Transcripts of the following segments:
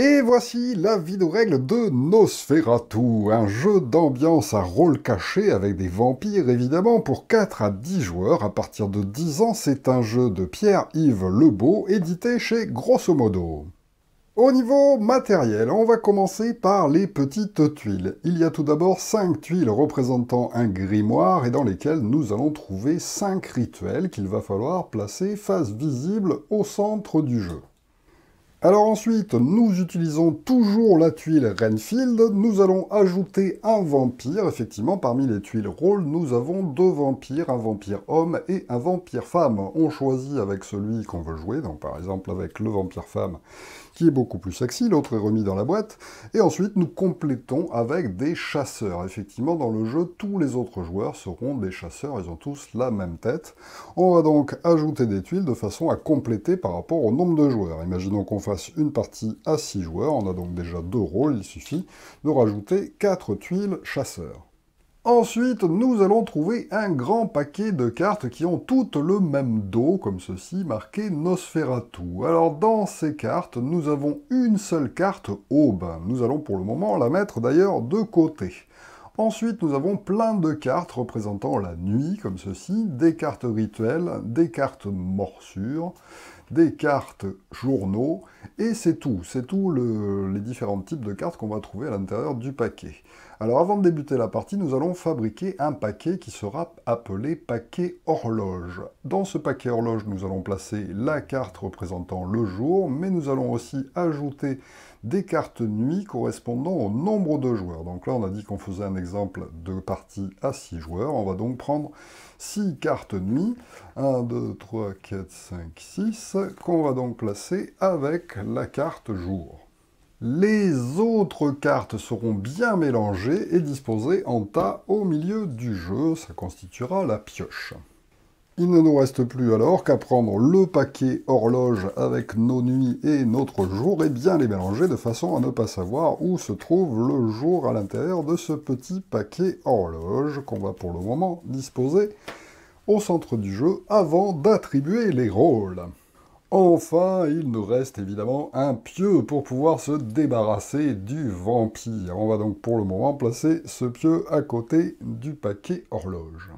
Et voici la vidéo règle de Nosferatu, un jeu d'ambiance à rôle caché avec des vampires évidemment pour 4 à 10 joueurs à partir de 10 ans. C'est un jeu de Pierre-Yves Lebeau édité chez Grosso Modo. Au niveau matériel, on va commencer par les petites tuiles. Il y a tout d'abord 5 tuiles représentant un grimoire et dans lesquelles nous allons trouver 5 rituels qu'il va falloir placer face visible au centre du jeu. Alors ensuite, nous utilisons toujours la tuile Renfield. Nous allons ajouter un vampire. Effectivement, parmi les tuiles rôle, nous avons deux vampires, un vampire homme et un vampire femme. On choisit avec celui qu'on veut jouer. Donc par exemple, avec le vampire femme, qui est beaucoup plus sexy, l'autre est remis dans la boîte, et ensuite nous complétons avec des chasseurs. Effectivement, dans le jeu, tous les autres joueurs seront des chasseurs, ils ont tous la même tête. On va donc ajouter des tuiles de façon à compléter par rapport au nombre de joueurs. Imaginons qu'on fasse une partie à 6 joueurs, on a donc déjà deux rôles, il suffit de rajouter 4 tuiles chasseurs. Ensuite, nous allons trouver un grand paquet de cartes qui ont toutes le même dos, comme ceci, marqué Nosferatu. Alors dans ces cartes, nous avons une seule carte aube. Nous allons pour le moment la mettre d'ailleurs de côté. Ensuite, nous avons plein de cartes représentant la nuit, comme ceci, des cartes rituelles, des cartes morsures, des cartes journaux, et c'est tout, c'est tout les différents types de cartes qu'on va trouver à l'intérieur du paquet. Alors avant de débuter la partie, nous allons fabriquer un paquet qui sera appelé paquet horloge. Dans ce paquet horloge, nous allons placer la carte représentant le jour, mais nous allons aussi ajouter des cartes nuit correspondant au nombre de joueurs. Donc là, on a dit qu'on faisait un exemple de partie à 6 joueurs. On va donc prendre 6 cartes nuit, 1, 2, 3, 4, 5, 6, qu'on va donc placer avec la carte jour. Les autres cartes seront bien mélangées et disposées en tas au milieu du jeu. Ça constituera la pioche. Il ne nous reste plus alors qu'à prendre le paquet horloge avec nos nuits et notre jour et bien les mélanger de façon à ne pas savoir où se trouve le jour à l'intérieur de ce petit paquet horloge qu'on va pour le moment disposer au centre du jeu avant d'attribuer les rôles. Enfin, il nous reste évidemment un pieu pour pouvoir se débarrasser du vampire. On va donc pour le moment placer ce pieu à côté du paquet horloge.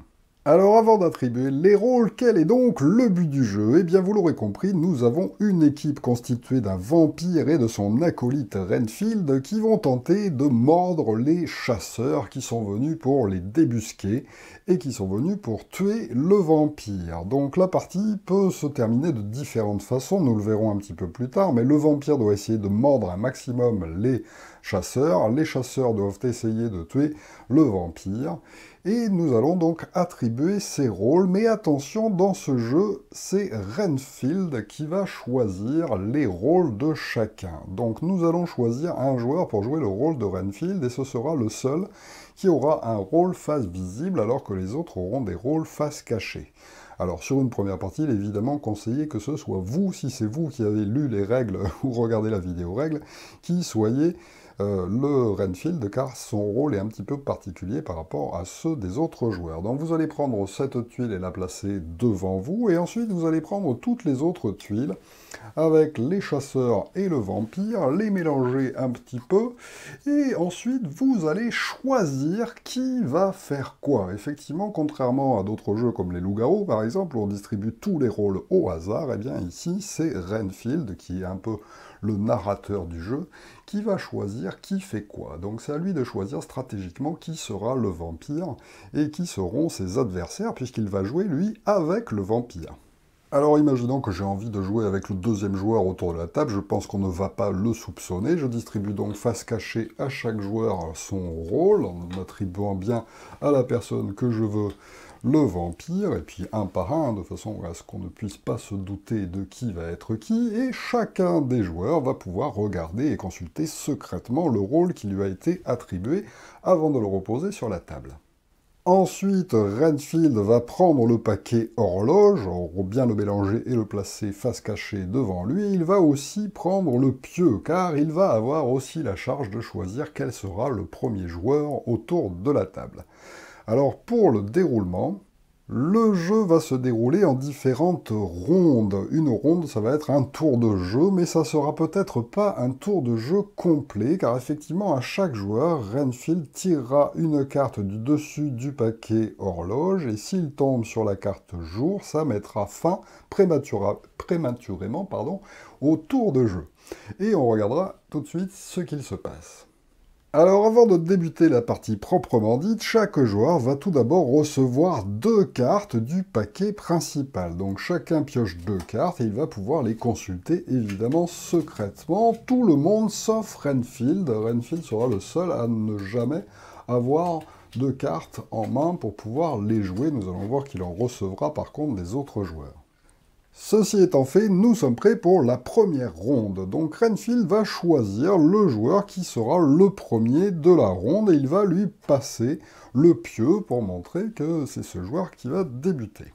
Alors avant d'attribuer les rôles, quel est donc le but du jeu Eh bien vous l'aurez compris, nous avons une équipe constituée d'un vampire et de son acolyte Renfield qui vont tenter de mordre les chasseurs qui sont venus pour les débusquer et qui sont venus pour tuer le vampire. Donc la partie peut se terminer de différentes façons, nous le verrons un petit peu plus tard, mais le vampire doit essayer de mordre un maximum les chasseurs, les chasseurs doivent essayer de tuer le vampire, et nous allons donc attribuer ces rôles, mais attention, dans ce jeu, c'est Renfield qui va choisir les rôles de chacun. Donc nous allons choisir un joueur pour jouer le rôle de Renfield, et ce sera le seul qui aura un rôle face visible, alors que les autres auront des rôles face cachés. Alors sur une première partie, il est évidemment conseillé que ce soit vous, si c'est vous qui avez lu les règles ou regardé la vidéo règles, qui soyez euh, le Renfield, car son rôle est un petit peu particulier par rapport à ceux des autres joueurs. Donc vous allez prendre cette tuile et la placer devant vous, et ensuite vous allez prendre toutes les autres tuiles avec les chasseurs et le vampire, les mélanger un petit peu, et ensuite vous allez choisir qui va faire quoi. Effectivement, contrairement à d'autres jeux comme les loups-garous par exemple, où on distribue tous les rôles au hasard, et eh bien ici c'est Renfield qui est un peu le narrateur du jeu, qui va choisir qui fait quoi. Donc c'est à lui de choisir stratégiquement qui sera le vampire et qui seront ses adversaires, puisqu'il va jouer, lui, avec le vampire. Alors imaginons que j'ai envie de jouer avec le deuxième joueur autour de la table, je pense qu'on ne va pas le soupçonner. Je distribue donc face cachée à chaque joueur son rôle, en attribuant bien à la personne que je veux le vampire, et puis un par un, de façon à ce qu'on ne puisse pas se douter de qui va être qui, et chacun des joueurs va pouvoir regarder et consulter secrètement le rôle qui lui a été attribué avant de le reposer sur la table. Ensuite, Renfield va prendre le paquet horloge, bien le mélanger et le placer face cachée devant lui. Il va aussi prendre le pieu, car il va avoir aussi la charge de choisir quel sera le premier joueur autour de la table. Alors pour le déroulement, le jeu va se dérouler en différentes rondes. Une ronde, ça va être un tour de jeu, mais ça sera peut-être pas un tour de jeu complet, car effectivement, à chaque joueur, Renfield tirera une carte du dessus du paquet horloge, et s'il tombe sur la carte jour, ça mettra fin prématurément pardon, au tour de jeu. Et on regardera tout de suite ce qu'il se passe. Alors avant de débuter la partie proprement dite, chaque joueur va tout d'abord recevoir deux cartes du paquet principal. Donc chacun pioche deux cartes et il va pouvoir les consulter évidemment secrètement. Tout le monde sauf Renfield. Renfield sera le seul à ne jamais avoir deux cartes en main pour pouvoir les jouer. Nous allons voir qu'il en recevra par contre des autres joueurs. Ceci étant fait, nous sommes prêts pour la première ronde. Donc Renfield va choisir le joueur qui sera le premier de la ronde et il va lui passer le pieu pour montrer que c'est ce joueur qui va débuter.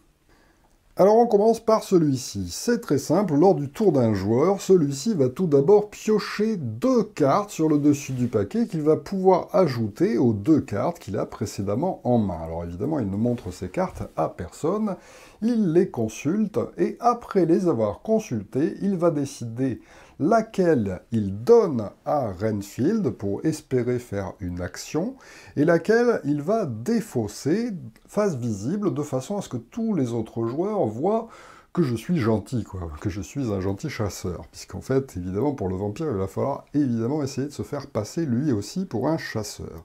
Alors on commence par celui-ci. C'est très simple, lors du tour d'un joueur, celui-ci va tout d'abord piocher deux cartes sur le dessus du paquet qu'il va pouvoir ajouter aux deux cartes qu'il a précédemment en main. Alors évidemment, il ne montre ses cartes à personne, il les consulte et après les avoir consultés, il va décider laquelle il donne à Renfield pour espérer faire une action, et laquelle il va défausser, face visible, de façon à ce que tous les autres joueurs voient que je suis gentil, quoi, que je suis un gentil chasseur. Puisqu'en fait, évidemment, pour le vampire, il va falloir évidemment essayer de se faire passer lui aussi pour un chasseur.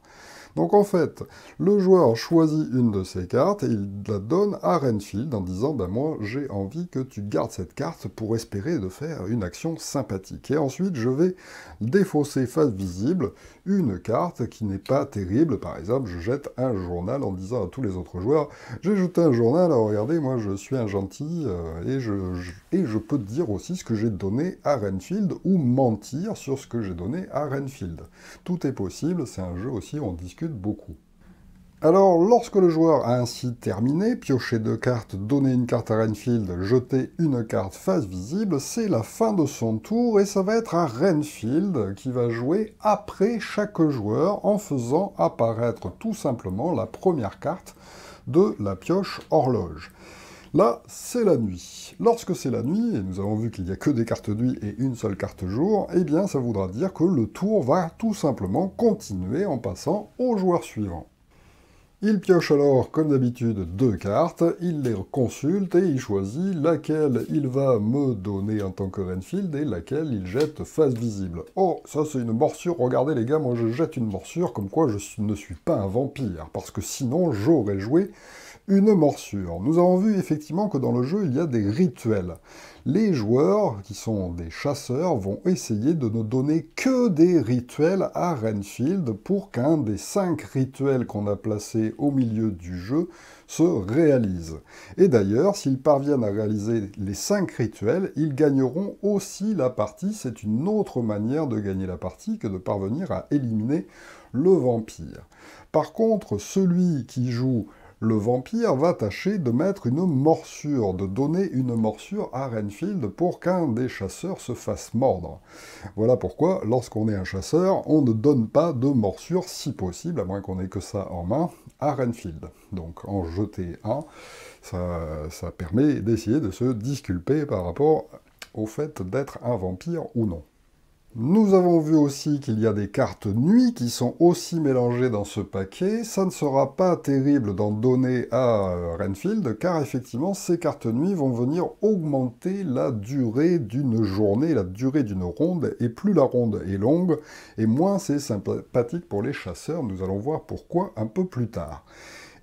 Donc en fait, le joueur choisit une de ses cartes et il la donne à Renfield en disant ben moi j'ai envie que tu gardes cette carte pour espérer de faire une action sympathique. Et ensuite je vais défausser face visible une carte qui n'est pas terrible. Par exemple, je jette un journal en disant à tous les autres joueurs j'ai jeté un journal, alors regardez, moi je suis un gentil euh, et, je, et je peux dire aussi ce que j'ai donné à Renfield ou mentir sur ce que j'ai donné à Renfield. Tout est possible, c'est un jeu aussi, on discute beaucoup. Alors, lorsque le joueur a ainsi terminé, piocher deux cartes, donner une carte à Renfield, jeter une carte face visible, c'est la fin de son tour et ça va être à Renfield qui va jouer après chaque joueur en faisant apparaître tout simplement la première carte de la pioche horloge. Là, c'est la nuit. Lorsque c'est la nuit, et nous avons vu qu'il n'y a que des cartes nuit et une seule carte jour, eh bien ça voudra dire que le tour va tout simplement continuer en passant au joueur suivant. Il pioche alors, comme d'habitude, deux cartes, il les consulte et il choisit laquelle il va me donner en tant que Renfield et laquelle il jette face visible. Oh, ça c'est une morsure, regardez les gars, moi je jette une morsure, comme quoi je ne suis pas un vampire, parce que sinon j'aurais joué une morsure. Nous avons vu effectivement que dans le jeu, il y a des rituels. Les joueurs, qui sont des chasseurs, vont essayer de ne donner que des rituels à Renfield pour qu'un des cinq rituels qu'on a placé au milieu du jeu se réalise. Et d'ailleurs, s'ils parviennent à réaliser les cinq rituels, ils gagneront aussi la partie. C'est une autre manière de gagner la partie que de parvenir à éliminer le vampire. Par contre, celui qui joue le vampire va tâcher de mettre une morsure, de donner une morsure à Renfield pour qu'un des chasseurs se fasse mordre. Voilà pourquoi, lorsqu'on est un chasseur, on ne donne pas de morsure, si possible, à moins qu'on ait que ça en main, à Renfield. Donc en jeter un, ça, ça permet d'essayer de se disculper par rapport au fait d'être un vampire ou non. Nous avons vu aussi qu'il y a des cartes nuit qui sont aussi mélangées dans ce paquet. Ça ne sera pas terrible d'en donner à euh, Renfield, car effectivement, ces cartes nuit vont venir augmenter la durée d'une journée, la durée d'une ronde, et plus la ronde est longue, et moins c'est sympathique pour les chasseurs. Nous allons voir pourquoi un peu plus tard.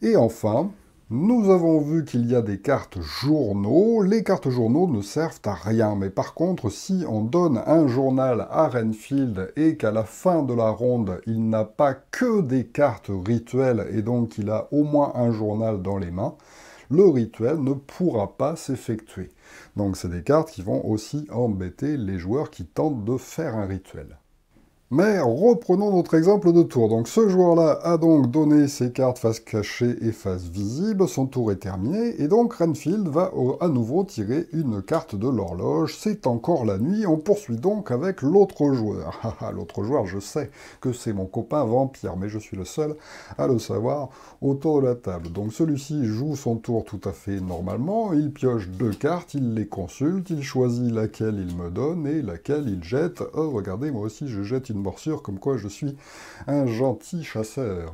Et enfin, nous avons vu qu'il y a des cartes journaux. Les cartes journaux ne servent à rien, mais par contre, si on donne un journal à Renfield et qu'à la fin de la ronde, il n'a pas que des cartes rituelles et donc il a au moins un journal dans les mains, le rituel ne pourra pas s'effectuer. Donc c'est des cartes qui vont aussi embêter les joueurs qui tentent de faire un rituel. Mais reprenons notre exemple de tour. Donc ce joueur-là a donc donné ses cartes face cachée et face visible, son tour est terminé, et donc Renfield va à nouveau tirer une carte de l'horloge, c'est encore la nuit, on poursuit donc avec l'autre joueur. Ah, ah, l'autre joueur, je sais que c'est mon copain vampire, mais je suis le seul à le savoir autour de la table. Donc celui-ci joue son tour tout à fait normalement, il pioche deux cartes, il les consulte, il choisit laquelle il me donne et laquelle il jette. Oh regardez, moi aussi je jette une morsure comme quoi je suis un gentil chasseur.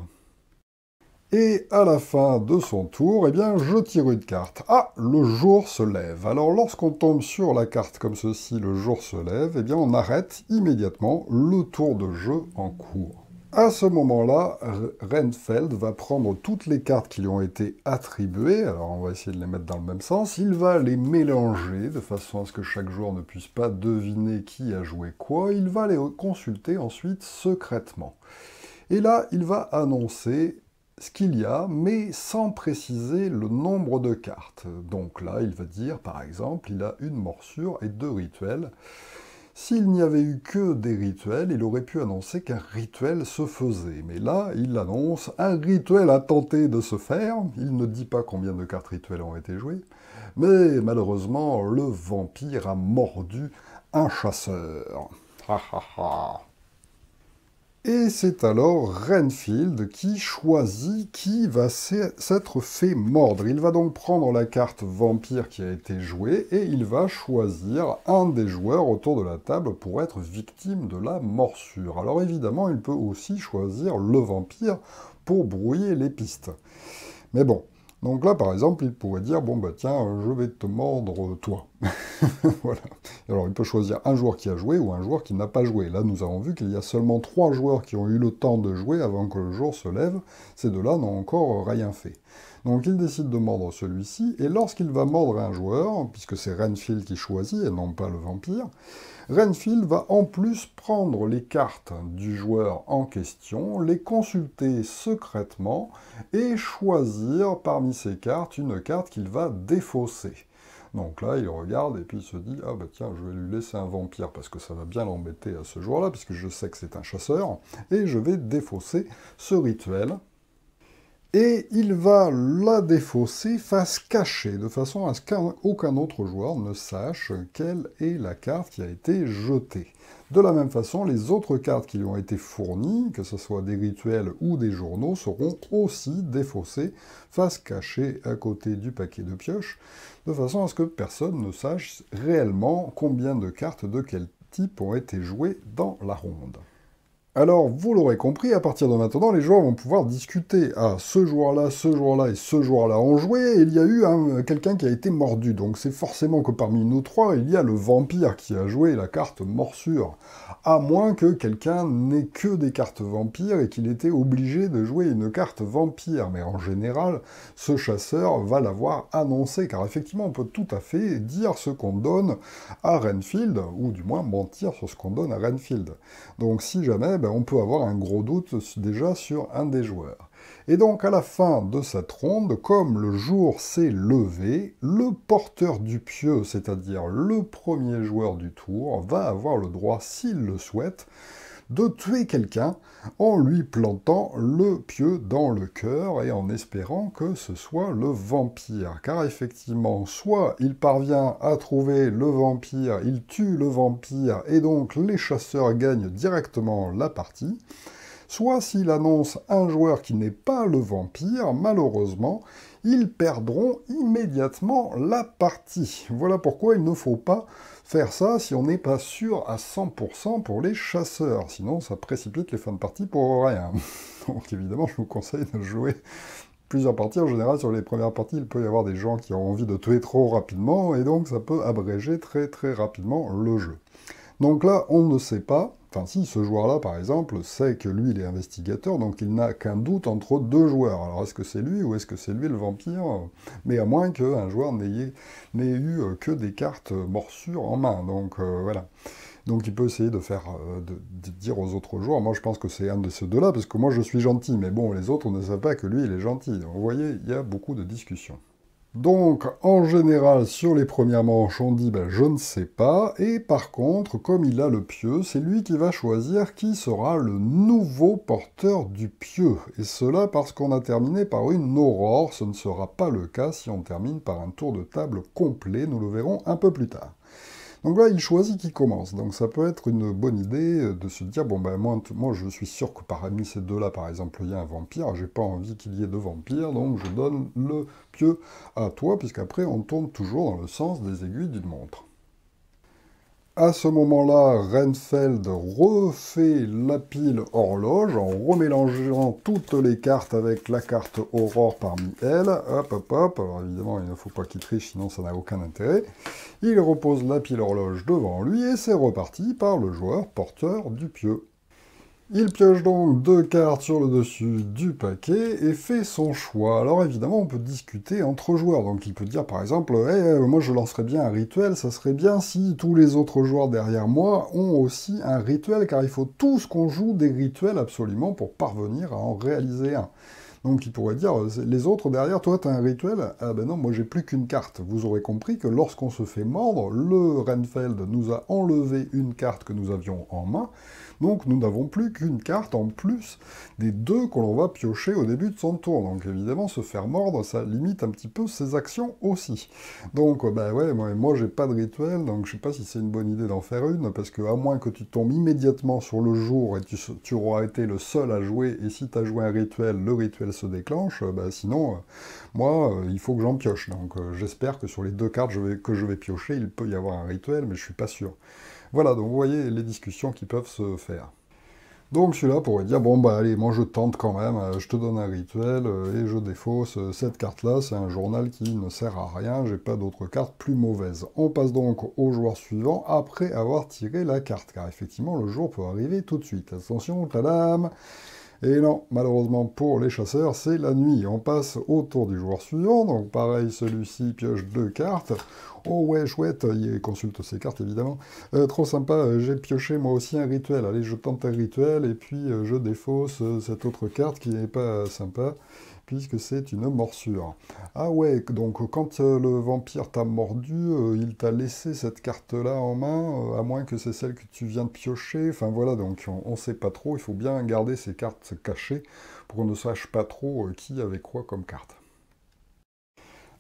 Et à la fin de son tour, eh bien, je tire une carte. Ah, le jour se lève. Alors lorsqu'on tombe sur la carte comme ceci, le jour se lève, eh bien, on arrête immédiatement le tour de jeu en cours. À ce moment-là, Renfeld va prendre toutes les cartes qui lui ont été attribuées, alors on va essayer de les mettre dans le même sens, il va les mélanger de façon à ce que chaque joueur ne puisse pas deviner qui a joué quoi, il va les consulter ensuite secrètement. Et là, il va annoncer ce qu'il y a, mais sans préciser le nombre de cartes. Donc là, il va dire, par exemple, il a une morsure et deux rituels. S'il n'y avait eu que des rituels, il aurait pu annoncer qu'un rituel se faisait, mais là, il annonce un rituel a tenté de se faire, il ne dit pas combien de cartes rituelles ont été jouées, mais malheureusement, le vampire a mordu un chasseur. Ha ha ha et c'est alors Renfield qui choisit qui va s'être fait mordre. Il va donc prendre la carte vampire qui a été jouée et il va choisir un des joueurs autour de la table pour être victime de la morsure. Alors évidemment, il peut aussi choisir le vampire pour brouiller les pistes. Mais bon, donc là, par exemple, il pourrait dire, bon, bah tiens, euh, je vais te mordre euh, toi. voilà. Alors, il peut choisir un joueur qui a joué ou un joueur qui n'a pas joué. Là, nous avons vu qu'il y a seulement trois joueurs qui ont eu le temps de jouer avant que le jour se lève. Ces deux-là n'ont encore rien fait. Donc il décide de mordre celui-ci, et lorsqu'il va mordre un joueur, puisque c'est Renfield qui choisit et non pas le vampire, Renfield va en plus prendre les cartes du joueur en question, les consulter secrètement et choisir parmi ces cartes une carte qu'il va défausser. Donc là, il regarde et puis il se dit Ah bah tiens, je vais lui laisser un vampire parce que ça va bien l'embêter à ce jour-là, puisque je sais que c'est un chasseur, et je vais défausser ce rituel et il va la défausser face cachée, de façon à ce qu'aucun autre joueur ne sache quelle est la carte qui a été jetée. De la même façon, les autres cartes qui lui ont été fournies, que ce soit des rituels ou des journaux, seront aussi défaussées, face cachée à côté du paquet de pioches, de façon à ce que personne ne sache réellement combien de cartes de quel type ont été jouées dans la ronde. Alors, vous l'aurez compris, à partir de maintenant, les joueurs vont pouvoir discuter. Ah, ce joueur-là, ce joueur-là et ce joueur-là ont joué, et il y a eu quelqu'un qui a été mordu. Donc c'est forcément que parmi nous trois, il y a le vampire qui a joué la carte morsure. À moins que quelqu'un n'ait que des cartes vampires et qu'il était obligé de jouer une carte vampire. Mais en général, ce chasseur va l'avoir annoncé, car effectivement, on peut tout à fait dire ce qu'on donne à Renfield, ou du moins mentir sur ce qu'on donne à Renfield. Donc si jamais ben, on peut avoir un gros doute déjà sur un des joueurs. Et donc à la fin de cette ronde, comme le jour s'est levé, le porteur du pieu, c'est-à-dire le premier joueur du tour, va avoir le droit, s'il le souhaite, de tuer quelqu'un en lui plantant le pieu dans le cœur et en espérant que ce soit le vampire. Car effectivement, soit il parvient à trouver le vampire, il tue le vampire et donc les chasseurs gagnent directement la partie, soit s'il annonce un joueur qui n'est pas le vampire, malheureusement, ils perdront immédiatement la partie. Voilà pourquoi il ne faut pas faire ça si on n'est pas sûr à 100% pour les chasseurs, sinon ça précipite les fins de partie pour rien. Donc évidemment, je vous conseille de jouer plusieurs parties. En général, sur les premières parties, il peut y avoir des gens qui ont envie de tuer trop rapidement, et donc ça peut abréger très très rapidement le jeu. Donc là, on ne sait pas. Enfin, si, ce joueur-là, par exemple, sait que lui, il est investigateur, donc il n'a qu'un doute entre deux joueurs. Alors, est-ce que c'est lui ou est-ce que c'est lui le vampire Mais à moins qu'un joueur n'ait eu euh, que des cartes euh, morsures en main. Donc, euh, voilà. Donc il peut essayer de faire, de, dire aux autres joueurs, moi je pense que c'est un de ces deux-là, parce que moi je suis gentil, mais bon, les autres ne savent pas que lui il est gentil. Vous voyez, il y a beaucoup de discussions. Donc, en général, sur les premières manches, on dit ben, je ne sais pas », et par contre, comme il a le pieu, c'est lui qui va choisir qui sera le nouveau porteur du pieu. Et cela parce qu'on a terminé par une aurore, ce ne sera pas le cas si on termine par un tour de table complet, nous le verrons un peu plus tard. Donc là, il choisit qui commence. Donc ça peut être une bonne idée de se dire, bon ben moi, je suis sûr que parmi ces deux-là, par exemple, il y a un vampire, j'ai pas envie qu'il y ait de vampires, donc je donne le pieu à toi, puisqu'après on tourne toujours dans le sens des aiguilles d'une montre. À ce moment-là, Renfeld refait la pile horloge en remélangeant toutes les cartes avec la carte aurore parmi elles. Hop, hop, hop. Alors évidemment, il ne faut pas qu'il triche, sinon ça n'a aucun intérêt. Il repose la pile horloge devant lui et c'est reparti par le joueur porteur du pieu. Il pioche donc deux cartes sur le dessus du paquet et fait son choix. Alors évidemment, on peut discuter entre joueurs. Donc il peut dire par exemple eh, moi je lancerais bien un rituel, ça serait bien si tous les autres joueurs derrière moi ont aussi un rituel, car il faut tous qu'on joue des rituels absolument pour parvenir à en réaliser un. » Donc il pourrait dire, les autres derrière, toi as un rituel Ah ben non, moi j'ai plus qu'une carte. Vous aurez compris que lorsqu'on se fait mordre, le Renfeld nous a enlevé une carte que nous avions en main, donc nous n'avons plus qu'une carte en plus des deux que l'on va piocher au début de son tour. Donc évidemment, se faire mordre, ça limite un petit peu ses actions aussi. Donc euh, ben ouais, moi, j'ai pas de rituel, donc je sais pas si c'est une bonne idée d'en faire une, parce que à moins que tu tombes immédiatement sur le jour et tu, auras été le seul à jouer, et si tu as joué un rituel, le rituel se déclenche, bah sinon, euh, moi, il faut que j'en pioche. Donc j'espère que sur les deux cartes que je vais piocher, il peut y avoir un rituel, mais je suis pas sûr. Voilà, donc vous voyez les discussions qui peuvent se faire. Donc celui-là pourrait dire, bon bah allez, moi je tente quand même, euh, je te donne un rituel euh, et je défausse euh, cette carte-là, c'est un journal qui ne sert à rien, j'ai pas d'autres cartes plus mauvaises. On passe donc au joueur suivant après avoir tiré la carte, car effectivement le jour peut arriver tout de suite. Attention, dame et non, malheureusement pour les chasseurs, c'est la nuit. On passe au tour du joueur suivant. Donc pareil, celui-ci pioche deux cartes. Oh ouais, chouette, il consulte ses cartes évidemment. Euh, trop sympa, euh, j'ai pioché moi aussi un rituel. Allez, je tente un rituel et puis euh, je défausse cette autre carte qui n'est pas sympa puisque c'est une morsure. Ah ouais, donc quand euh, le vampire t'a mordu, euh, il t'a laissé cette carte-là en main, euh, à moins que c'est celle que tu viens de piocher. Enfin voilà, donc on ne sait pas trop, il faut bien garder ces cartes cachées pour qu'on ne sache pas trop qui avait quoi comme carte.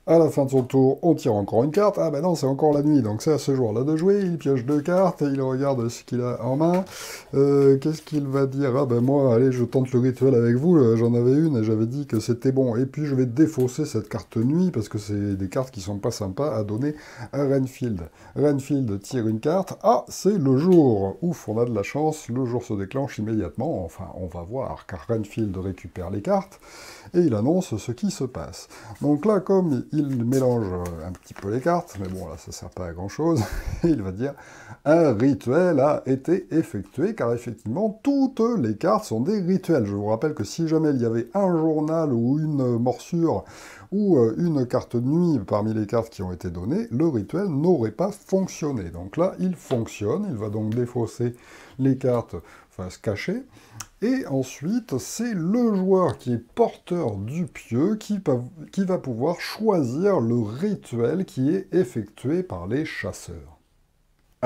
À la fin de son tour, on tire encore une carte. Ah ben non, c'est encore la nuit, donc c'est à ce jour là de jouer. Il pioche deux cartes, et il regarde ce qu'il a en main. Euh, qu'est-ce qu'il va dire Ah ben moi, allez, je tente le rituel avec vous. Euh, j'en avais une et j'avais dit que c'était bon. Et puis je vais défausser cette carte nuit, parce que c'est des cartes qui sont pas sympas à donner à Renfield. Renfield tire une carte. Ah, c'est le jour Ouf, on a de la chance, le jour se déclenche immédiatement. Enfin, on va voir, car Renfield récupère les cartes, et il annonce ce qui se passe. Donc là, comme il mélange euh, un petit peu les cartes, mais bon, là, ça ne sert pas à grand-chose. il va dire « Un rituel a été effectué », car effectivement, toutes les cartes sont des rituels. Je vous rappelle que si jamais il y avait un journal ou une morsure ou euh, une carte nuit parmi les cartes qui ont été données, le rituel n'aurait pas fonctionné. Donc là, il fonctionne. Il va donc défausser les cartes, enfin, se cacher. Et ensuite, c'est le joueur qui est porteur du pieu qui, qui va pouvoir choisir le rituel qui est effectué par les chasseurs.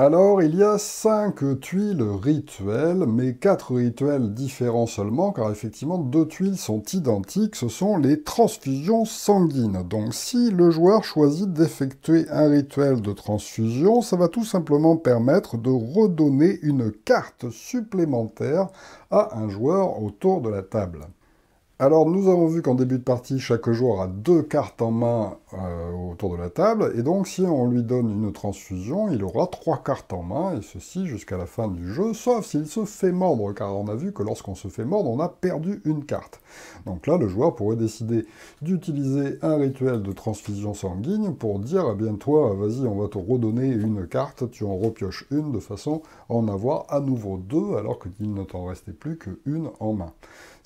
Alors, il y a cinq tuiles rituelles, mais 4 rituels différents seulement, car effectivement, deux tuiles sont identiques, ce sont les transfusions sanguines. Donc, si le joueur choisit d'effectuer un rituel de transfusion, ça va tout simplement permettre de redonner une carte supplémentaire à un joueur autour de la table. Alors nous avons vu qu'en début de partie, chaque joueur a deux cartes en main euh, autour de la table, et donc si on lui donne une transfusion, il aura trois cartes en main, et ceci jusqu'à la fin du jeu, sauf s'il se fait mordre, car on a vu que lorsqu'on se fait mordre, on a perdu une carte. Donc là, le joueur pourrait décider d'utiliser un rituel de transfusion sanguine pour dire, eh bien toi, vas-y, on va te redonner une carte, tu en repioches une, de façon à en avoir à nouveau deux, alors qu'il ne t'en restait plus qu'une en main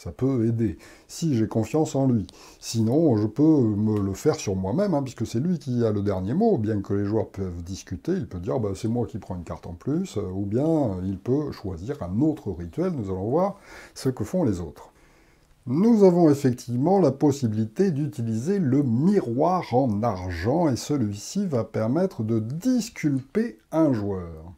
ça peut aider. Si j'ai confiance en lui. Sinon, je peux me le faire sur moi-même, hein, puisque c'est lui qui a le dernier mot. Bien que les joueurs peuvent discuter, il peut dire bah, c'est moi qui prends une carte en plus, euh, ou bien euh, il peut choisir un autre rituel. Nous allons voir ce que font les autres. Nous avons effectivement la possibilité d'utiliser le miroir en argent et celui-ci va permettre de disculper un joueur.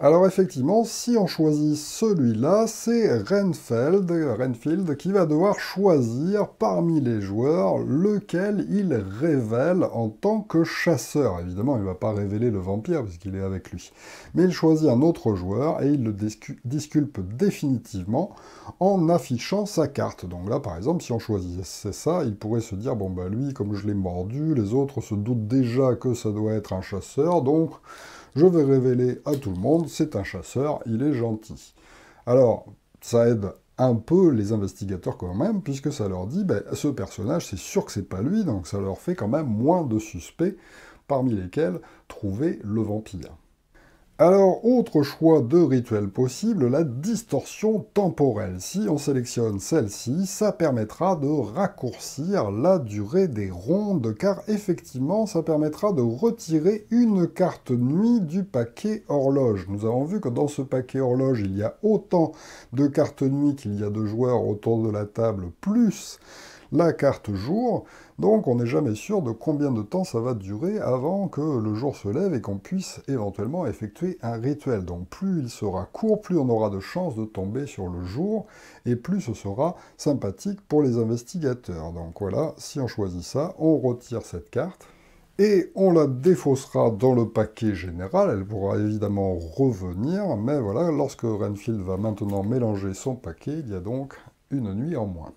Alors effectivement, si on choisit celui-là, c'est Renfeld, Renfield qui va devoir choisir parmi les joueurs lequel il révèle en tant que chasseur. Évidemment, il ne va pas révéler le vampire puisqu'il est avec lui. Mais il choisit un autre joueur et il le disculpe définitivement en affichant sa carte. Donc là, par exemple, si on choisissait ça, il pourrait se dire, bon bah lui, comme je l'ai mordu, les autres se doutent déjà que ça doit être un chasseur, donc... Je vais révéler à tout le monde, c'est un chasseur, il est gentil. Alors, ça aide un peu les investigateurs quand même, puisque ça leur dit, ben, ce personnage, c'est sûr que c'est pas lui, donc ça leur fait quand même moins de suspects, parmi lesquels trouver le vampire. Alors, autre choix de rituel possible, la distorsion temporelle. Si on sélectionne celle-ci, ça permettra de raccourcir la durée des rondes, car effectivement, ça permettra de retirer une carte nuit du paquet horloge. Nous avons vu que dans ce paquet horloge, il y a autant de cartes nuit qu'il y a de joueurs autour de la table, plus la carte jour. Donc on n'est jamais sûr de combien de temps ça va durer avant que le jour se lève et qu'on puisse éventuellement effectuer un rituel. Donc plus il sera court, plus on aura de chances de tomber sur le jour et plus ce sera sympathique pour les investigateurs. Donc voilà, si on choisit ça, on retire cette carte et on la défaussera dans le paquet général, elle pourra évidemment revenir, mais voilà, lorsque Renfield va maintenant mélanger son paquet, il y a donc une nuit en moins.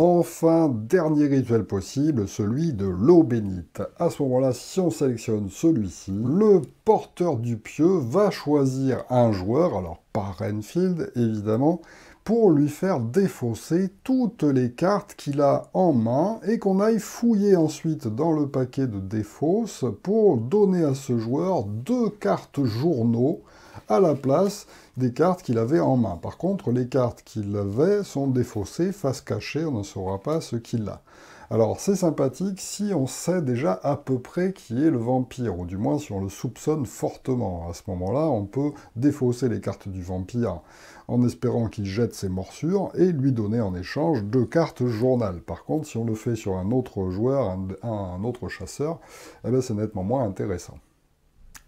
Enfin, dernier rituel possible, celui de l'eau bénite. À ce moment-là, si on sélectionne celui-ci, le porteur du pieu va choisir un joueur, alors pas Renfield évidemment, pour lui faire défausser toutes les cartes qu'il a en main et qu'on aille fouiller ensuite dans le paquet de défausses pour donner à ce joueur deux cartes journaux à la place des cartes qu'il avait en main. Par contre, les cartes qu'il avait sont défaussées, face cachée, on ne saura pas ce qu'il a. Alors c'est sympathique si on sait déjà à peu près qui est le vampire, ou du moins si on le soupçonne fortement. À ce moment-là, on peut défausser les cartes du vampire en espérant qu'il jette ses morsures et lui donner en échange deux cartes journal. Par contre, si on le fait sur un autre joueur, un, autre chasseur, eh ben, c'est nettement moins intéressant.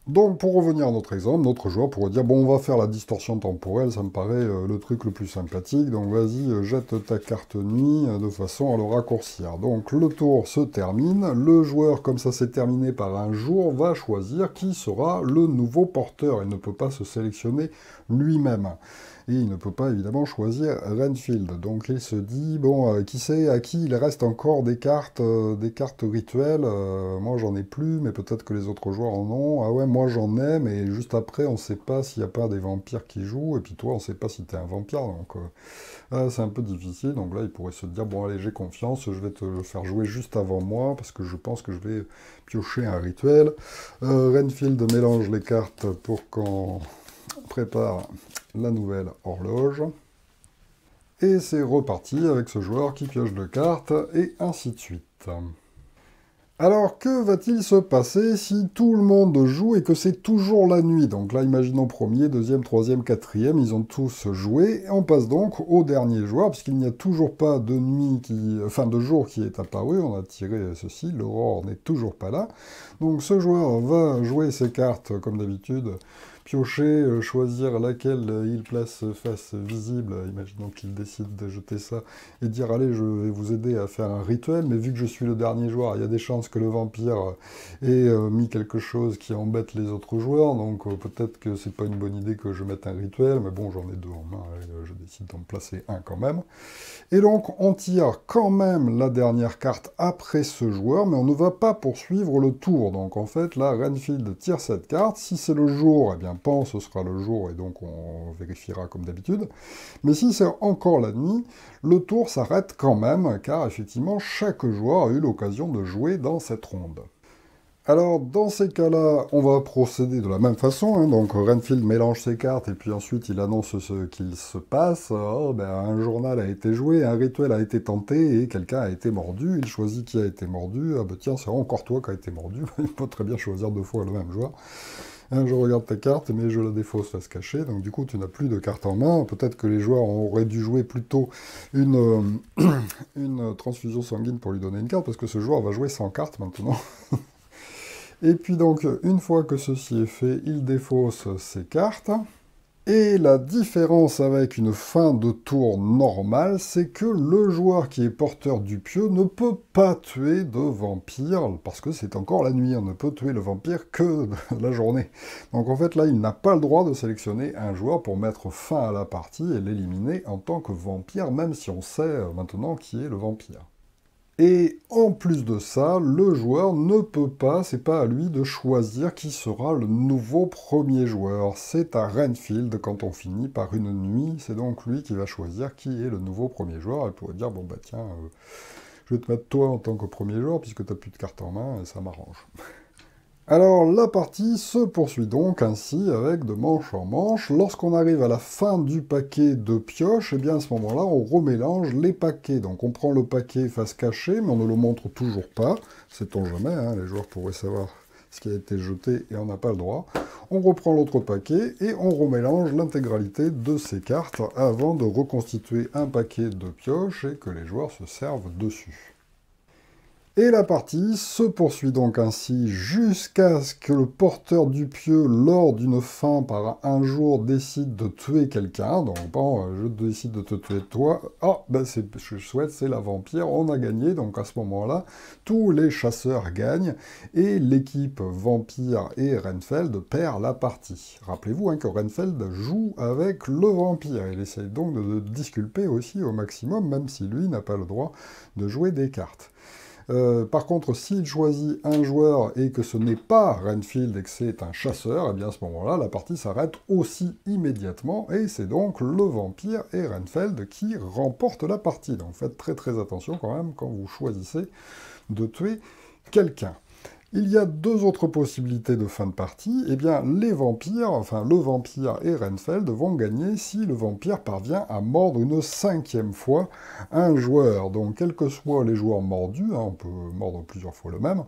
Donc, pour revenir à notre exemple, notre joueur pourrait dire « Bon, on va faire la distorsion temporelle, ça me paraît euh, le truc le plus sympathique, donc vas-y, euh, jette ta carte nuit euh, de façon à le raccourcir. » Donc, le tour se termine. Le joueur, comme ça s'est terminé par un jour, va choisir qui sera le nouveau porteur. Il ne peut pas se sélectionner lui-même et il ne peut pas évidemment choisir Renfield. Donc il se dit, bon, euh, qui sait à qui il reste encore des cartes, euh, des cartes rituelles euh, Moi j'en ai plus, mais peut-être que les autres joueurs en ont. Ah ouais, moi j'en ai, mais juste après on ne sait pas s'il n'y a pas des vampires qui jouent, et puis toi on sait pas si tu es un vampire, donc ah, c'est un peu difficile. Donc là il pourrait se dire, bon allez j'ai confiance, je vais te le faire jouer juste avant moi, parce que je pense que je vais piocher un rituel. Renfield mélange les cartes pour qu'on prépare la nouvelle horloge. Et c'est reparti avec ce joueur qui pioche deux cartes, et ainsi de suite. Alors que va-t-il se passer si tout le monde joue et que c'est toujours la nuit Donc là, imaginons premier, deuxième, troisième, quatrième, ils ont tous joué. Et on passe donc au dernier joueur, puisqu'il n'y a toujours pas de nuit qui, fin de jour qui est apparu. On a tiré ceci, l'aurore n'est toujours pas là. Donc ce joueur va jouer ses cartes comme d'habitude piocher, euh, choisir laquelle euh, il place face visible, imaginons qu'il décide de jeter ça, et dire allez je vais vous aider à faire un rituel, mais vu que je suis le dernier joueur, il y a des chances que le vampire ait euh, mis quelque chose qui embête les autres joueurs, donc peut-être que c'est pas une bonne idée que je mette un rituel, mais bon j'en ai deux en main, et je décide d'en placer un quand même. Et donc on tire quand même la dernière carte après ce joueur, mais on ne va pas poursuivre le tour, donc en fait là Renfield tire cette carte, si c'est le jour, et eh bien Pense, ce sera le jour, et donc on vérifiera comme d'habitude. Mais si c'est encore la nuit, le tour s'arrête quand même, car effectivement, chaque joueur a eu l'occasion de jouer dans cette ronde. Alors, dans ces cas-là, on va procéder de la même façon. Hein. Donc, Renfield mélange ses cartes et puis ensuite, il annonce ce qu'il se passe. Oh, ben, un journal a été joué, un rituel a été tenté et quelqu'un a été mordu. Il choisit qui a été mordu. Ah ben tiens, c'est encore toi qui a été mordu. il peut très bien choisir deux fois le même joueur. Hein, je regarde ta carte, mais je la défausse, à se cacher. Donc du coup, tu n'as plus de carte en main. Peut-être que les joueurs auraient dû jouer plutôt une, euh, une transfusion sanguine pour lui donner une carte, parce que ce joueur va jouer sans carte maintenant. Et puis donc, une fois que ceci est fait, il défausse ses cartes. Et la différence avec une fin de tour normale, c'est que le joueur qui est porteur du pieu ne peut pas tuer de vampire, parce que c'est encore la nuit, on ne peut tuer le vampire que la journée. Donc en fait là, il n'a pas le droit de sélectionner un joueur pour mettre fin à la partie et l'éliminer en tant que vampire, même si on sait euh, maintenant qui est le vampire. Et en plus de ça, le joueur ne peut pas, c'est pas à lui de choisir qui sera le nouveau premier joueur. C'est à Renfield quand on finit par une nuit, c'est donc lui qui va choisir qui est le nouveau premier joueur. Elle pourrait dire, bon bah tiens, euh, je vais te mettre toi en tant que premier joueur puisque t'as plus de cartes en main et ça m'arrange. Alors la partie se poursuit donc ainsi avec de manche en manche. Lorsqu'on arrive à la fin du paquet de pioches, et eh bien à ce moment-là, on remélange les paquets. Donc on prend le paquet face cachée, mais on ne le montre toujours pas. Sait-on jamais, hein, les joueurs pourraient savoir ce qui a été jeté et on n'a pas le droit. On reprend l'autre paquet et on remélange l'intégralité de ces cartes avant de reconstituer un paquet de pioches et que les joueurs se servent dessus. Et la partie se poursuit donc ainsi jusqu'à ce que le porteur du pieu, lors d'une fin par un jour, décide de tuer quelqu'un. Donc bon, euh, je décide de te tuer toi. Ah, ben c'est, je souhaite, c'est la vampire, on a gagné. Donc à ce moment-là, tous les chasseurs gagnent et l'équipe vampire et Renfeld perd la partie. Rappelez-vous hein, que Renfeld joue avec le vampire. Il essaye donc de disculper aussi au maximum, même si lui n'a pas le droit de jouer des cartes. Euh, par contre, s'il choisit un joueur et que ce n'est pas Renfield et que c'est un chasseur, et eh bien à ce moment-là, la partie s'arrête aussi immédiatement, et c'est donc le vampire et Renfield qui remportent la partie. Donc faites très très attention quand même quand vous choisissez de tuer quelqu'un. Il y a deux autres possibilités de fin de partie. Eh bien, les vampires, enfin le vampire et Renfeld, vont gagner si le vampire parvient à mordre une cinquième fois un joueur. Donc, quels que soient les joueurs mordus, hein, on peut mordre plusieurs fois le même,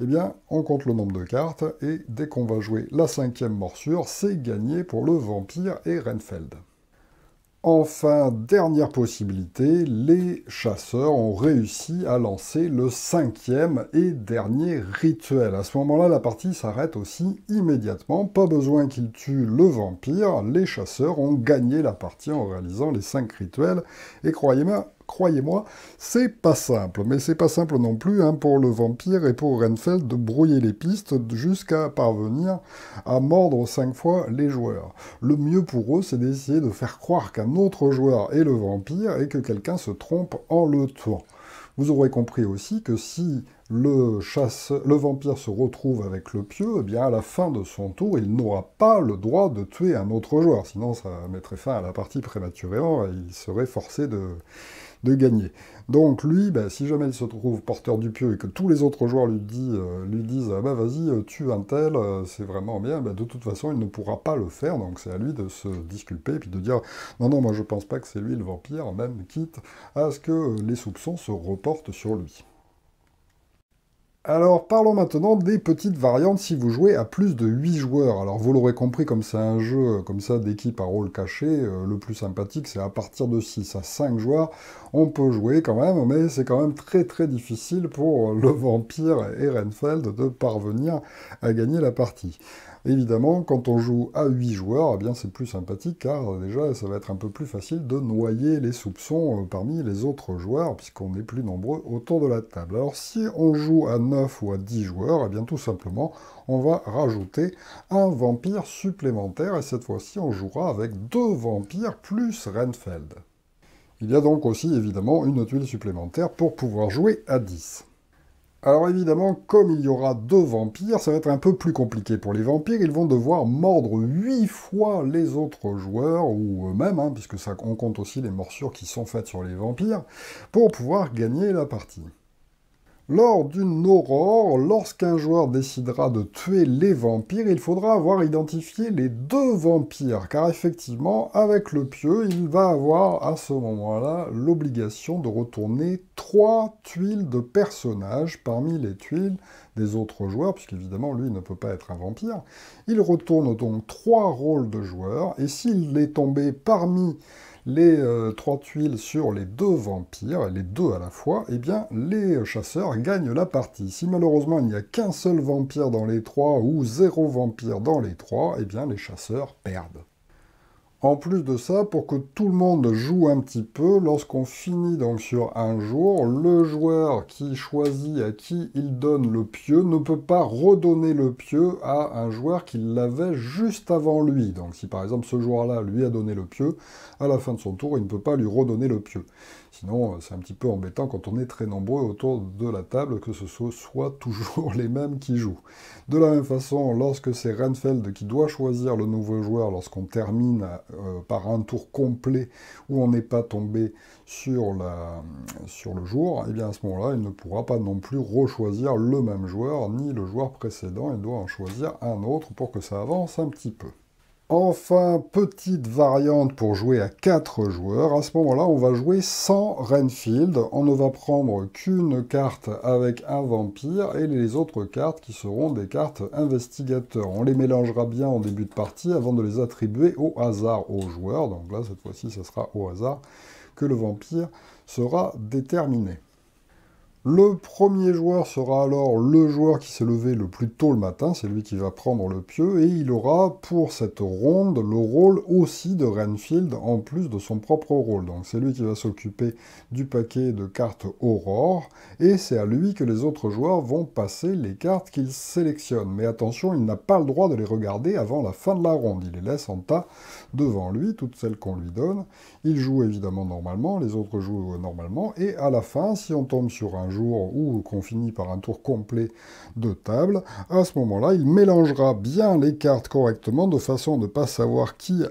eh bien, on compte le nombre de cartes, et dès qu'on va jouer la cinquième morsure, c'est gagné pour le vampire et Renfeld. Enfin, dernière possibilité, les chasseurs ont réussi à lancer le cinquième et dernier rituel. À ce moment-là, la partie s'arrête aussi immédiatement. Pas besoin qu'ils tuent le vampire, les chasseurs ont gagné la partie en réalisant les cinq rituels. Et croyez-moi, Croyez-moi, c'est pas simple, mais c'est pas simple non plus hein, pour le vampire et pour Renfeld de brouiller les pistes jusqu'à parvenir à mordre cinq fois les joueurs. Le mieux pour eux, c'est d'essayer de faire croire qu'un autre joueur est le vampire et que quelqu'un se trompe en le tuant. Vous aurez compris aussi que si le, chasse, le vampire se retrouve avec le pieu, eh bien à la fin de son tour, il n'aura pas le droit de tuer un autre joueur, sinon ça mettrait fin à la partie prématurément et il serait forcé de, de gagner. Donc lui, ben, si jamais il se trouve porteur du pieu et que tous les autres joueurs lui, euh, disent bah vas-y, euh, tue un tel, euh, c'est vraiment bien, bah, de toute façon il ne pourra pas le faire, donc c'est à lui de se disculper et puis de dire non, non, moi je pense pas que c'est lui le vampire, même quitte à ce que les soupçons se reportent sur lui. Alors parlons maintenant des petites variantes si vous jouez à plus de 8 joueurs. Alors vous l'aurez compris, comme c'est un jeu euh, comme ça d'équipe à rôle caché, euh, le plus sympathique c'est à partir de 6 à 5 joueurs, on peut jouer quand même, mais c'est quand même très très difficile pour le vampire et Renfeld de parvenir à gagner la partie. Évidemment, quand on joue à 8 joueurs, eh bien c'est plus sympathique car euh, déjà ça va être un peu plus facile de noyer les soupçons euh, parmi les autres joueurs puisqu'on est plus nombreux autour de la table. Alors si on joue à 9 ou à 10 joueurs, eh bien tout simplement on va rajouter un vampire supplémentaire et cette fois-ci on jouera avec deux vampires plus Renfeld. Il y a donc aussi évidemment une tuile supplémentaire pour pouvoir jouer à 10. Alors évidemment, comme il y aura deux vampires, ça va être un peu plus compliqué pour les vampires. Ils vont devoir mordre huit fois les autres joueurs, ou eux-mêmes, hein, puisque ça, on compte aussi les morsures qui sont faites sur les vampires, pour pouvoir gagner la partie. Lors d'une aurore, lorsqu'un joueur décidera de tuer les vampires, il faudra avoir identifié les deux vampires, car effectivement, avec le pieu, il va avoir à ce moment-là l'obligation de retourner trois tuiles de personnages parmi les tuiles des autres joueurs, puisqu'évidemment, lui ne peut pas être un vampire. Il retourne donc trois rôles de joueurs, et s'il est tombé parmi les euh, trois tuiles sur les deux vampires, les deux à la fois, eh bien les chasseurs gagnent la partie. Si malheureusement il n'y a qu'un seul vampire dans les trois ou zéro vampire dans les trois, eh bien les chasseurs perdent. En plus de ça, pour que tout le monde joue un petit peu, lorsqu'on finit donc sur un jour, le joueur qui choisit à qui il donne le pieu ne peut pas redonner le pieu à un joueur qui l'avait juste avant lui. Donc si par exemple ce joueur-là lui a donné le pieu, à la fin de son tour, il ne peut pas lui redonner le pieu. Sinon, euh, c'est un petit peu embêtant quand on est très nombreux autour de la table que ce soit toujours les mêmes qui jouent. De la même façon, lorsque c'est Renfeld qui doit choisir le nouveau joueur lorsqu'on termine euh, par un tour complet où on n'est pas tombé sur, le jour, et eh bien à ce moment-là, il ne pourra pas non plus rechoisir le même joueur ni le joueur précédent, il doit en choisir un autre pour que ça avance un petit peu. Enfin, petite variante pour jouer à 4 joueurs. À ce moment-là, on va jouer sans Renfield. On ne va prendre qu'une carte avec un vampire et les autres cartes qui seront des cartes investigateurs. On les mélangera bien en début de partie avant de les attribuer au hasard aux joueurs. Donc là, cette fois-ci, ce sera au hasard que le vampire sera déterminé. Le premier joueur sera alors le joueur qui s'est levé le plus tôt le matin, c'est lui qui va prendre le pieu, et il aura pour cette ronde le rôle aussi de Renfield en plus de son propre rôle. Donc c'est lui qui va s'occuper du paquet de cartes Aurore, et c'est à lui que les autres joueurs vont passer les cartes qu'ils sélectionnent. Mais attention, il n'a pas le droit de les regarder avant la fin de la ronde, il les laisse en tas devant lui, toutes celles qu'on lui donne. Il joue évidemment normalement, les autres jouent normalement, et à la fin, si on tombe sur un jeu, ou qu'on finit par un tour complet de table, à ce moment-là, il mélangera bien les cartes correctement de façon à ne pas savoir qui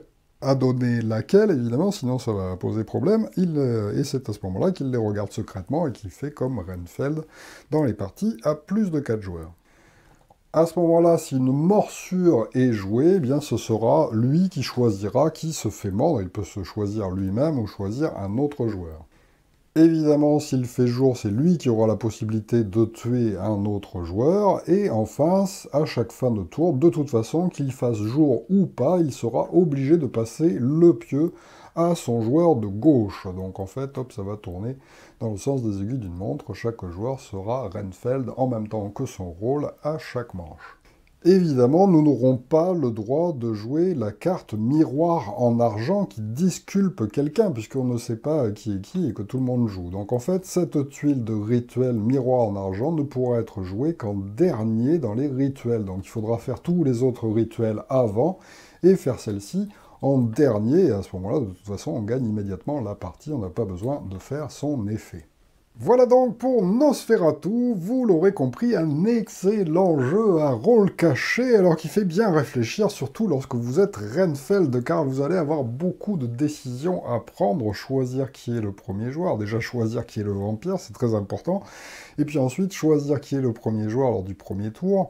a donné laquelle, évidemment, sinon ça va poser problème. Euh, et c'est à ce moment-là qu'il les regarde secrètement et qu'il fait comme Renfeld dans les parties à plus de 4 joueurs. À ce moment-là, si une morsure est jouée, eh bien ce sera lui qui choisira qui se fait mordre. Il peut se choisir lui-même ou choisir un autre joueur. Évidemment, s'il fait jour, c'est lui qui aura la possibilité de tuer un autre joueur. Et enfin, à chaque fin de tour, de toute façon, qu'il fasse jour ou pas, il sera obligé de passer le pieu à son joueur de gauche. Donc en fait, hop, ça va tourner dans le sens des aiguilles d'une montre. Chaque joueur sera Renfeld en même temps que son rôle à chaque manche. Évidemment, nous n'aurons pas le droit de jouer la carte miroir en argent qui disculpe quelqu'un, puisqu'on ne sait pas qui est qui et que tout le monde joue. Donc en fait, cette tuile de rituel miroir en argent ne pourra être jouée qu'en dernier dans les rituels. Donc il faudra faire tous les autres rituels avant et faire celle-ci en dernier. Et à ce moment-là, de toute façon, on gagne immédiatement la partie, on n'a pas besoin de faire son effet. Voilà donc pour Nosferatu, vous l'aurez compris, un excellent jeu un rôle caché, alors qui fait bien réfléchir, surtout lorsque vous êtes Renfeld, car vous allez avoir beaucoup de décisions à prendre, choisir qui est le premier joueur, déjà choisir qui est le vampire, c'est très important, et puis ensuite choisir qui est le premier joueur lors du premier tour,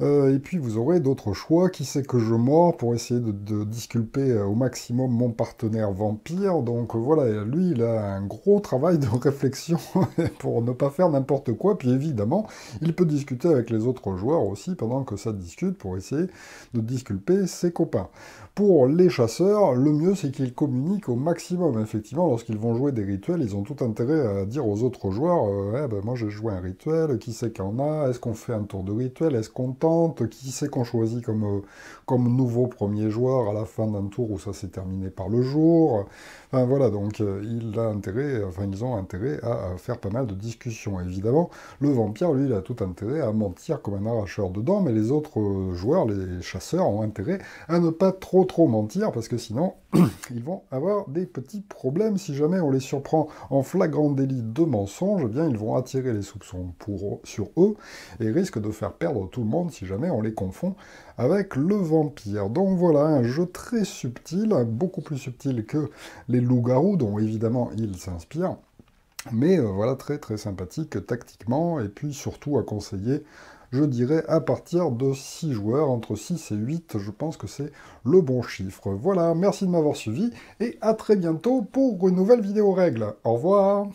euh, et puis vous aurez d'autres choix, qui c'est que je mords, pour essayer de, de, disculper euh, au maximum mon partenaire vampire, donc voilà, lui il a un gros travail de réflexion pour ne pas faire n'importe quoi. Puis évidemment, il peut discuter avec les autres joueurs aussi pendant que ça discute pour essayer de disculper ses copains pour les chasseurs, le mieux c'est qu'ils communiquent au maximum. Effectivement, lorsqu'ils vont jouer des rituels, ils ont tout intérêt à dire aux autres joueurs euh, eh ben, moi j'ai joué un rituel, qui c'est qu'on a Est-ce qu'on fait un tour de rituel Est-ce qu'on tente Qui c'est qu'on choisit comme, euh, comme nouveau premier joueur à la fin d'un tour où ça s'est terminé par le jour Enfin voilà, donc euh, intérêt, enfin, ils ont intérêt à, à faire pas mal de discussions. Évidemment, le vampire, lui, il a tout intérêt à mentir comme un arracheur dedans, mais les autres joueurs, les chasseurs, ont intérêt à ne pas trop trop mentir, parce que sinon, ils vont avoir des petits problèmes. Si jamais on les surprend en flagrant délit de mensonge, eh bien ils vont attirer les soupçons pour, sur eux et risquent de faire perdre tout le monde si jamais on les confond avec le vampire. Donc voilà, un jeu très subtil, beaucoup plus subtil que les loups-garous, dont évidemment ils s'inspirent. Mais euh, voilà, très très sympathique tactiquement, et puis surtout à conseiller je dirais à partir de 6 joueurs, entre 6 et 8, je pense que c'est le bon chiffre. Voilà, merci de m'avoir suivi, et à très bientôt pour une nouvelle vidéo règle. Au revoir